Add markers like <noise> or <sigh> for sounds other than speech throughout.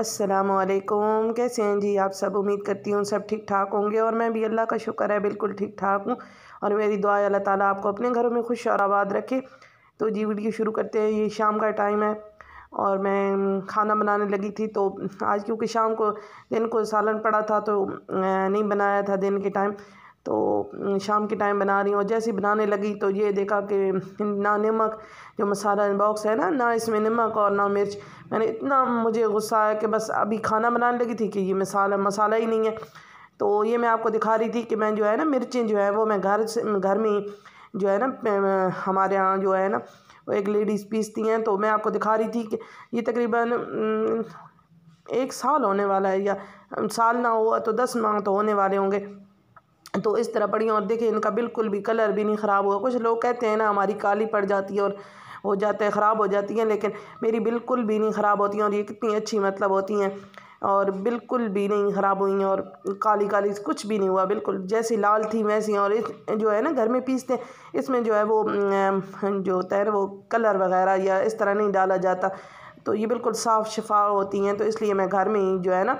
असलकुम कैसे हैं जी आप सब उम्मीद करती हूँ सब ठीक ठाक होंगे और मैं भी अल्लाह का शुक्र है बिल्कुल ठीक ठाक हूँ और मेरी दुआ अल्लाह ताला आपको अपने घरों में खुश और आबाद रखे तो जी वीडियो शुरू करते हैं ये शाम का टाइम है और मैं खाना बनाने लगी थी तो आज क्योंकि शाम को दिन को सालन पड़ा था तो नहीं बनाया था दिन के टाइम तो शाम के टाइम बना रही हूँ और जैसे बनाने लगी तो ये देखा कि ना नमक जो मसाला बॉक्स है ना ना इसमें नमक और ना मिर्च मैंने इतना मुझे गुस्सा आया कि बस अभी खाना बनाने लगी थी कि ये मसाला मसाला ही नहीं है तो ये मैं आपको दिखा रही थी कि मैं जो है ना मिर्चें जो है वो मैं घर से घर में ही जो है ना हमारे यहाँ जो है ना एक लेडीज़ पीसती हैं तो मैं आपको दिखा रही थी कि ये तकरीबन एक साल होने वाला है या साल ना हुआ तो दस माह तो होने वाले होंगे तो इस तरह पड़ी और देखिए इनका बिल्कुल भी कलर भी नहीं ख़राब हुआ कुछ लोग कहते हैं ना हमारी काली पड़ जाती है और हो जाते हैं ख़राब हो जाती हैं लेकिन मेरी बिल्कुल भी नहीं ख़राब होती हैं और ये कितनी अच्छी मतलब होती हैं और बिल्कुल भी नहीं ख़राब हुई हैं और काली काली कुछ भी नहीं हुआ बिल्कुल जैसी लाल थी वैसी और इस जो है ना घर में पीसते हैं इसमें जो है वो जो होता है ना वो कलर वगैरह या इस तरह नहीं डाला जाता तो ये बिल्कुल साफ़ शफा होती हैं तो इसलिए मैं घर में ही जो है ना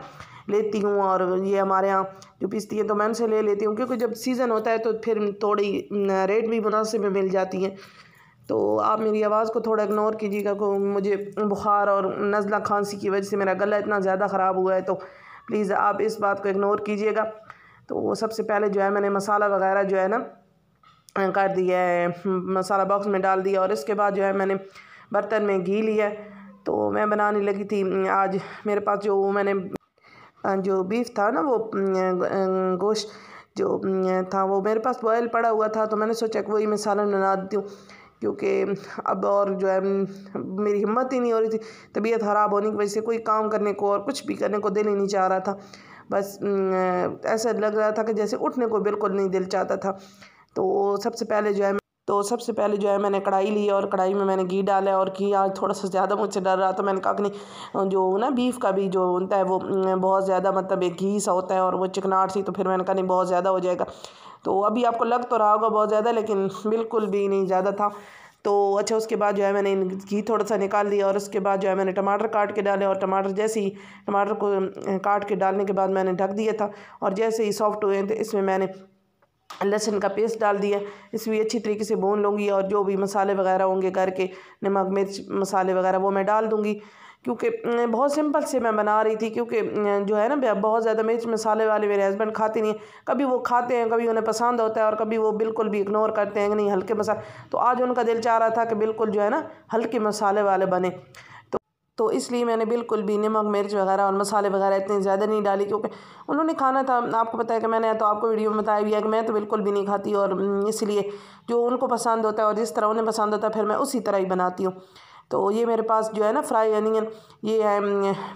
लेती हूँ और ये हमारे यहाँ जो पीसती है तो मैं उनसे ले लेती हूँ क्योंकि जब सीज़न होता है तो फिर थोड़ी रेट भी मुनासिब में मिल जाती है तो आप मेरी आवाज़ को थोड़ा इग्नोर कीजिएगा को मुझे बुखार और नज़ला खांसी की वजह से मेरा गला इतना ज़्यादा ख़राब हुआ है तो प्लीज़ आप इस बात को इग्नोर कीजिएगा तो सबसे पहले जो है मैंने मसाला वगैरह जो है ना कर दिया है हम्म, मसाला बॉक्स में डाल दिया और इसके बाद जो है मैंने बर्तन में घी लिया तो मैं बनाने लगी थी आज मेरे पास जो मैंने जो बीफ था ना वो गोश्त जो था वो मेरे पास बॉयल पड़ा हुआ था तो मैंने सोचा कि वही मैं सालन बना देती हूँ क्योंकि अब और जो है मेरी हिम्मत ही नहीं हो रही थी तबीयत ख़राब होने की वजह से कोई काम करने को और कुछ भी करने को दिल ही नहीं चाह रहा था बस ऐसा लग रहा था कि जैसे उठने को बिल्कुल नहीं दिल चाहता था तो सबसे पहले जो है तो सबसे पहले जो है मैंने कढ़ाई ली और कढ़ाई में मैंने घी डाला और घी आज थोड़ा सा ज़्यादा मुझसे डर रहा था मैंने कहा कि नहीं जो ना बीफ़ का भी जो होता है वो बहुत ज़्यादा मतलब एक घी सा होता है और वो चिकनाट सी तो फिर मैंने कहा नहीं बहुत ज़्यादा हो जाएगा तो अभी आपको लग तो रहा होगा बहुत ज़्यादा लेकिन बिल्कुल भी नहीं ज़्यादा था तो अच्छा उसके बाद जो है मैंने घी थोड़ा सा निकाल दिया और उसके बाद जो है मैंने टमाटर काट के डाले और टमाटर जैसे ही टमाटर को काट के डालने के बाद मैंने ढक दिया था और जैसे ही सॉफ्ट हुए थे इसमें मैंने लहसुन का पेस्ट डाल दिया इसमें भी अच्छी तरीके से भून लूँगी और जो भी मसाले वगैरह होंगे घर के नमक मिर्च मसाले वगैरह वो मैं डाल दूँगी क्योंकि अं, बहुत सिंपल से मैं बना रही थी क्योंकि अं, जो है ना बहुत ज़्यादा मिर्च मसाले वाले मेरे हस्बैंड खाते नहीं हैं कभी वो खाते हैं कभी उन्हें पसंद होता है और कभी वो बिल्कुल भी इग्नोर करते हैं कि नहीं हल्के मसाले तो आज उनका दिल चाह रहा था कि बिल्कुल जो है ना हल्के मसाले वाले बने तो इसलिए मैंने बिल्कुल भी नमक मिर्च वगैरह और मसाले वगैरह इतने ज़्यादा नहीं डाले क्योंकि उन्होंने खाना था आपको पता है कि मैंने तो आपको वीडियो में बताया भी है कि मैं तो बिल्कुल भी नहीं खाती और हम्म, इसलिए जो उनको पसंद होता है और जिस तरह उन्हें पसंद होता है फिर मैं उसी तरह ही बनाती हूँ तो ये मेरे पास जो है ना फ्राई अनियन ये है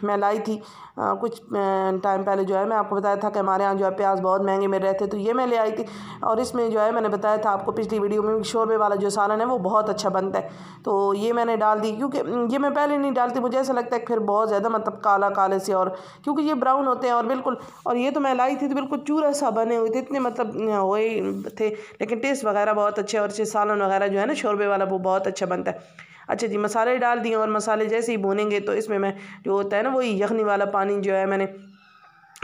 मैं लाई थी आ, कुछ टाइम पहले जो है मैं आपको बताया था कि हमारे यहाँ जो है प्याज बहुत महंगे मिल रहे थे तो ये मैं ले आई थी और इसमें जो है मैंने बताया था आपको पिछली वीडियो में शोरबे वाला जो सालन है वो बहुत अच्छा बनता है तो ये मैंने डाल दी क्योंकि ये मैं पहले नहीं डालती मुझे ऐसा लगता है फिर बहुत ज़्यादा मतलब काला काले से और क्योंकि ये ब्राउन होते हैं और बिल्कुल और ये तो मैं लाई थी तो बिल्कुल चूरा सा बने हुए थे इतने मतलब हुए थे लेकिन टेस्ट वगैरह बहुत अच्छे और सालन वगैरह जो है ना शोरबे वाला वो बहुत अच्छा बनता है अच्छा जी मसाले डाल दिए और मसाले जैसे ही भुनेंगे तो इसमें मैं जो होता है ना वही यखनी वाला पानी जो है मैंने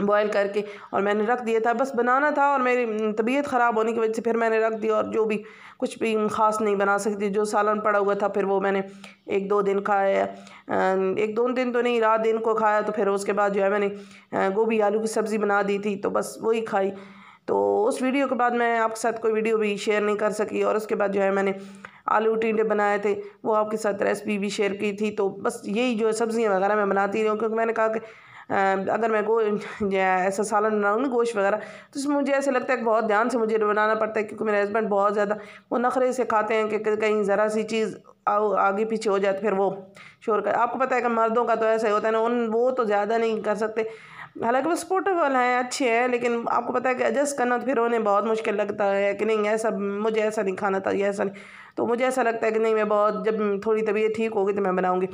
बॉयल करके और मैंने रख दिया था बस बनाना था और मेरी तबीयत ख़राब होने की वजह से फिर मैंने रख दिया और जो भी कुछ भी ख़ास नहीं बना सकती जो सालन पड़ा हुआ था फिर वो मैंने एक दो दिन खाया एक दो दिन तो नहीं रात दिन को खाया तो फिर उसके बाद जो है मैंने गोभी आलू की सब्ज़ी बना दी थी तो बस वही खाई तो उस वीडियो के बाद मैं आपके साथ कोई वीडियो भी शेयर नहीं कर सकी और उसके बाद जो है मैंने आलू टीले बनाए थे वो आपके साथ रेसिपी भी शेयर की थी तो बस यही जो है सब्ज़ियाँ वगैरह मैं बनाती रही हूँ क्योंकि मैंने कहा कि अगर मैं गो ऐसा सालन बनाऊँ ना गोश्त वगैरह तो इसमें मुझे ऐसे लगता है कि बहुत ध्यान से मुझे बनाना पड़ता है क्योंकि मेरे हस्बैंड बहुत ज़्यादा वो नखरे से खाते हैं कि कहीं ज़रा सी चीज़ आगे पीछे हो जाए तो फिर वो शोर कर आपको पता है कि मर्दों का तो ऐसा ही होता है ना उन वो तो ज़्यादा नहीं कर सकते हालांकि वो सपोर्टेबल हैं अच्छे हैं लेकिन आपको पता है कि एडजस्ट करना तो फिर उन्हें बहुत मुश्किल लगता है कि नहीं ऐसा मुझे ऐसा नहीं खाना था ऐसा नहीं तो मुझे ऐसा लगता है कि नहीं मैं बहुत जब थोड़ी तबीयत ठीक होगी तो मैं बनाऊँगी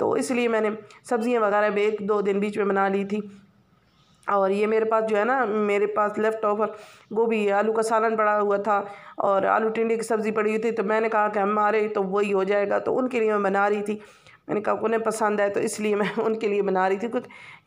तो इसलिए मैंने सब्ज़ियाँ वगैरह भी एक दो दिन बीच में बना ली थी और ये मेरे पास जो है ना मेरे पास लेफ़्ट ओवर गोभी आलू का सालन पड़ा हुआ था और आलू टिंडी की सब्ज़ी पड़ी हुई थी तो मैंने कहा कि हम रहे तो वही हो जाएगा तो उनके लिए मैं बना रही थी मैंने कहा उन्हें पसंद आया तो इसलिए मैं <laughs> उनके लिए बना रही थी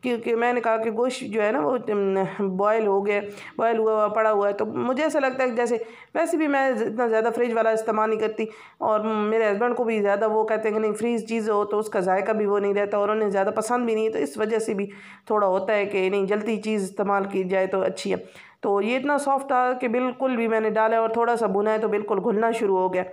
क्योंकि मैंने कहा कि गोश्त जो है ना वो बॉयल हो गया बॉयल हुआ हुआ पड़ा हुआ है तो मुझे ऐसा लगता है जैसे वैसे भी मैं इतना ज़्यादा फ्रिज वाला इस्तेमाल नहीं करती और मेरे हस्बैंड को भी ज़्यादा वो कहते हैं कि नहीं फ्रीज चीज़ हो तो उसका जायका भी वो नहीं रहता और उन्हें ज़्यादा पसंद भी नहीं है तो इस वजह से भी थोड़ा होता है कि नहीं जल्दी चीज़ इस्तेमाल की जाए तो अच्छी है तो ये इतना सॉफ्ट था कि बिल्कुल भी मैंने डाला और थोड़ा सा भुना है तो बिल्कुल घुलना शुरू हो गया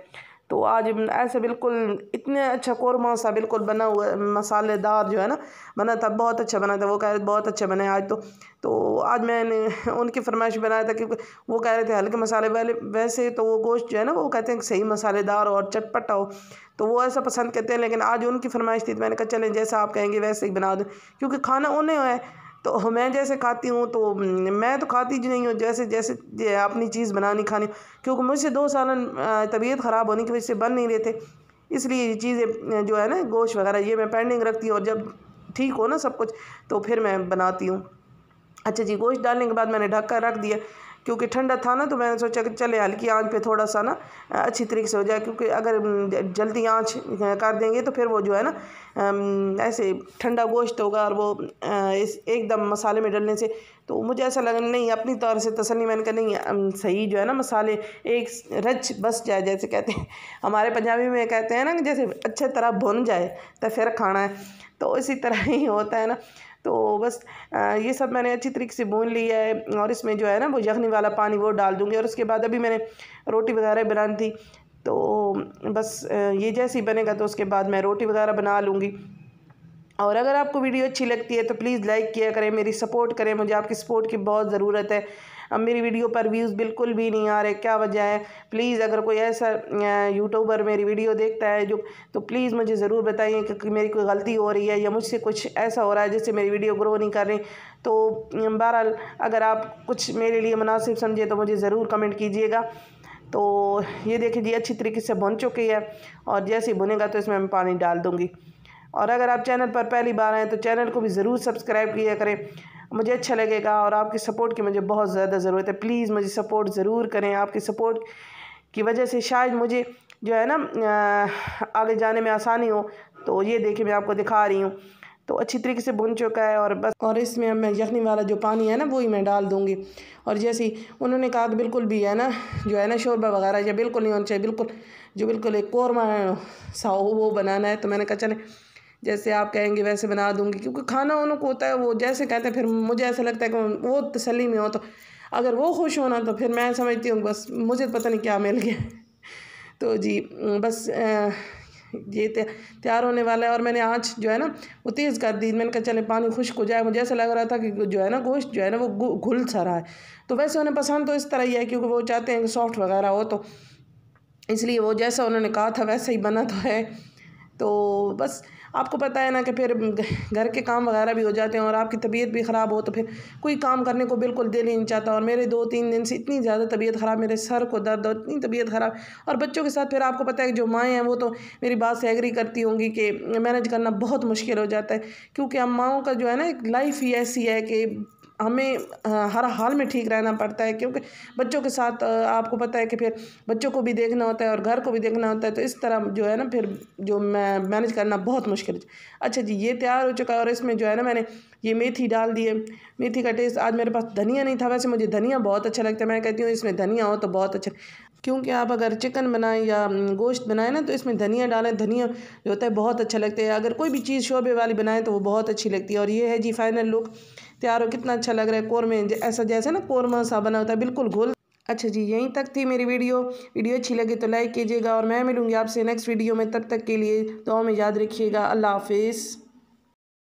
तो आज ऐसे बिल्कुल इतने अच्छा कौरमा सा बिल्कुल बना हुआ मसालेदार जो है ना बना था बहुत अच्छा बना था वो कह रहे थे बहुत अच्छा बने आज तो तो आज मैंने <laughs> उनकी फरमाइश बनाया था क्योंकि वो कह रहे थे हल्के मसाले वाले वैसे तो वो गोश्त जो है ना वो कहते हैं सही मसालेदार और चटपटा हो तो वो ऐसा पसंद करते हैं लेकिन आज उनकी फरमाइश थी तो मैंने कहा चलें जैसा आप कहेंगे वैसे ही बना दूँ क्योंकि खाना उन्हें है तो मैं जैसे खाती हूँ तो मैं तो खाती ही नहीं हूँ जैसे जैसे अपनी चीज़ बनानी खानी क्योंकि मुझसे दो साल तबीयत ख़राब होने की वजह से बन नहीं रहे थे इसलिए ये चीज़ें जो है ना गोश्त वगैरह ये मैं पेंडिंग रखती हूँ और जब ठीक हो ना सब कुछ तो फिर मैं बनाती हूँ अच्छा जी गोश्त डालने के बाद मैंने ढक कर रख दिया क्योंकि ठंडा था ना तो मैंने सोचा कि चले हल्की आंच पे थोड़ा सा ना अच्छी तरीके से हो जाए क्योंकि अगर जल्दी आंच कर देंगे तो फिर वो जो है ना ऐसे ठंडा गोश्त होगा और वो इस एकदम मसाले में डलने से तो मुझे ऐसा लगा नहीं अपनी तौर से तसली मैंने कहा नहीं सही जो है ना मसाले एक रच बस जाए जैसे कहते हैं हमारे पंजाबी में कहते हैं ना जैसे अच्छे तरह भुन जाए तो फिर खाना है तो इसी तरह ही होता है ना तो बस ये सब मैंने अच्छी तरीके से भून लिया है और इसमें जो है ना वो यखनी वाला पानी वो डाल दूँगी और उसके बाद अभी मैंने रोटी वगैरह बनानी थी तो बस ये जैसे ही बनेगा तो उसके बाद मैं रोटी वगैरह बना लूँगी और अगर आपको वीडियो अच्छी लगती है तो प्लीज़ लाइक किया करें मेरी सपोर्ट करें मुझे आपकी सपोर्ट की बहुत ज़रूरत है अब मेरी वीडियो पर व्यूज़ बिल्कुल भी नहीं आ रहे क्या वजह है प्लीज़ अगर कोई ऐसा यूट्यूबर मेरी वीडियो देखता है जो तो प्लीज़ मुझे ज़रूर बताइए कि मेरी कोई गलती हो रही है या मुझसे कुछ ऐसा हो रहा है जिससे मेरी वीडियो ग्रो नहीं कर रही तो बहरहाल अगर आप कुछ मेरे लिए मुनासिब समझे तो मुझे ज़रूर कमेंट कीजिएगा तो ये देखिए जी अच्छी तरीके से बुन चुकी है और जैसे ही बुनेगा तो इसमें मैं पानी डाल दूँगी और अगर आप चैनल पर पहली बार आएँ तो चैनल को भी ज़रूर सब्सक्राइब किया करें मुझे अच्छा लगेगा और आपकी सपोर्ट की मुझे बहुत ज़्यादा ज़रूरत है प्लीज़ मुझे सपोर्ट ज़रूर करें आपकी सपोर्ट की वजह से शायद मुझे जो है ना आगे जाने में आसानी हो तो ये देखिए मैं आपको दिखा रही हूँ तो अच्छी तरीके से बुन चुका है और बस और इसमें मैं यखनी वाला जो पानी है ना वही मैं डाल दूँगी और जैसे ही उन्होंने कहा कि बिल्कुल भी है ना जो है ना शोरबा वगैरह या बिल्कुल नहीं होना चाहिए बिल्कुल जो बिल्कुल एक कौरमा सा वो बनाना है तो मैंने कहा चले जैसे आप कहेंगे वैसे बना दूंगी क्योंकि खाना उन को होता है वो जैसे कहते हैं फिर मुझे ऐसा लगता है कि वो तसली में हो तो अगर वो खुश होना तो फिर मैं समझती हूँ बस मुझे पता नहीं क्या मिल गया <laughs> तो जी बस ये तैयार होने वाला है और मैंने आँच जो है ना वो तेज़ कर दी मैंने कहा चले पानी खुश्क हो जाए मुझे ऐसा लग रहा था कि जो है ना गोश्त जो है ना वो घुल सा रहा है तो वैसे उन्हें पसंद तो इस तरह ही है क्योंकि वो चाहते हैं कि सॉफ्ट वगैरह हो तो इसलिए वो जैसा उन्होंने कहा था वैसा ही बना तो है तो बस आपको पता है ना कि फिर घर के काम वगैरह भी हो जाते हैं और आपकी तबीयत भी ख़राब हो तो फिर कोई काम करने को बिल्कुल दिल ही नहीं चाहता और मेरे दो तीन दिन से इतनी ज़्यादा तबीयत ख़राब मेरे सर को दर्द और इतनी तबीयत ख़राब और बच्चों के साथ फिर आपको पता है कि जो माएँ हैं वो तो मेरी बात से एग्री करती होंगी कि मैनेज करना बहुत मुश्किल हो जाता है क्योंकि हम माओ का जो है ना एक लाइफ ही ऐसी है कि हमें हर हाल में ठीक रहना पड़ता है क्योंकि बच्चों के साथ आपको पता है कि फिर बच्चों को भी देखना होता है और घर को भी देखना होता है तो इस तरह जो है ना फिर जो मैं मैनेज करना बहुत मुश्किल है अच्छा जी ये तैयार हो चुका है और इसमें जो है ना मैंने ये मेथी डाल दिए मेथी का टेस्ट आज मेरे पास धनिया नहीं था वैसे मुझे धनिया बहुत अच्छा लगता है मैं कहती हूँ इसमें धनिया हो तो बहुत अच्छा क्योंकि आप अगर चिकन बनाएं या गोश्त बनाएं ना तो इसमें धनिया डालें धनिया जो होता है बहुत अच्छा लगता है अगर कोई भी चीज़ शोबे वाली बनाएं तो वो बहुत अच्छी लगती है और ये है जी फाइनल लुक तैयार हो कितना अच्छा लग रहा है कोरमे ऐसा जैसे ना कोरमा सा बना होता है बिल्कुल घोल अच्छा जी यहीं तक थी मेरी वीडियो वीडियो अच्छी लगी तो लाइक कीजिएगा और मैं मिलूँगी आपसे नेक्स्ट वीडियो में तब तक के लिए तो में याद रखिएगा अल्लाह हाफिज़